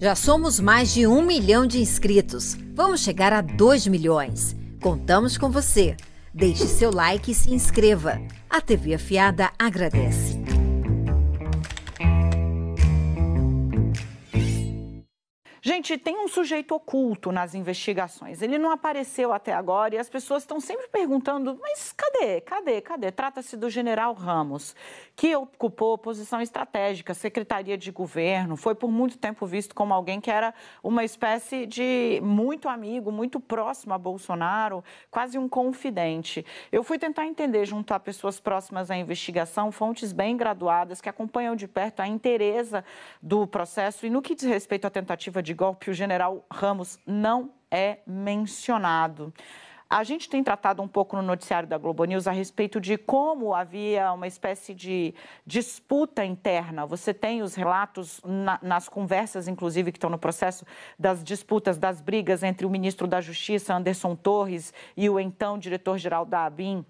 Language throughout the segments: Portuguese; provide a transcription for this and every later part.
Já somos mais de um milhão de inscritos. Vamos chegar a 2 milhões. Contamos com você. Deixe seu like e se inscreva. A TV Afiada agradece. Gente, tem um sujeito oculto nas investigações. Ele não apareceu até agora e as pessoas estão sempre perguntando: mas cadê? Cadê? Cadê? Trata-se do general Ramos, que ocupou posição estratégica, secretaria de governo, foi por muito tempo visto como alguém que era uma espécie de muito amigo, muito próximo a Bolsonaro, quase um confidente. Eu fui tentar entender, juntar pessoas próximas à investigação, fontes bem graduadas que acompanham de perto a interesa do processo e no que diz respeito à tentativa de golpe, o general Ramos não é mencionado. A gente tem tratado um pouco no noticiário da Globo News a respeito de como havia uma espécie de disputa interna. Você tem os relatos na, nas conversas, inclusive, que estão no processo das disputas, das brigas entre o ministro da Justiça, Anderson Torres, e o então diretor-geral da ABIN,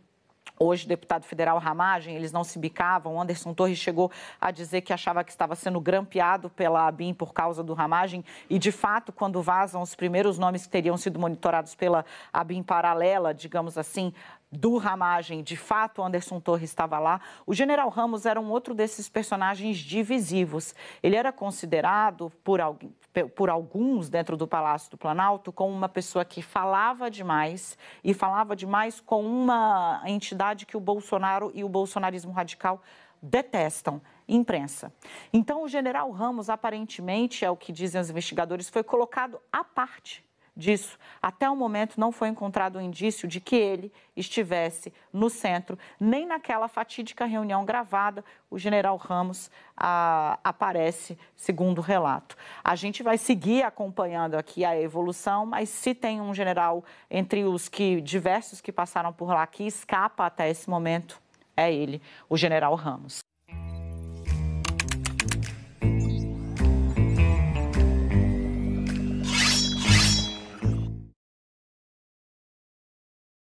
hoje deputado federal Ramagem, eles não se bicavam. Anderson Torres chegou a dizer que achava que estava sendo grampeado pela ABIN por causa do Ramagem. E, de fato, quando vazam os primeiros nomes que teriam sido monitorados pela ABIN paralela, digamos assim, do Ramagem, de fato, Anderson Torres estava lá. O General Ramos era um outro desses personagens divisivos. Ele era considerado por, por alguns dentro do Palácio do Planalto como uma pessoa que falava demais e falava demais com uma entidade que o Bolsonaro e o bolsonarismo radical detestam imprensa. Então, o general Ramos, aparentemente, é o que dizem os investigadores, foi colocado à parte disso. Até o momento não foi encontrado um indício de que ele estivesse no centro, nem naquela fatídica reunião gravada, o general Ramos ah, aparece, segundo o relato. A gente vai seguir acompanhando aqui a evolução, mas se tem um general entre os que diversos que passaram por lá que escapa até esse momento, é ele, o general Ramos.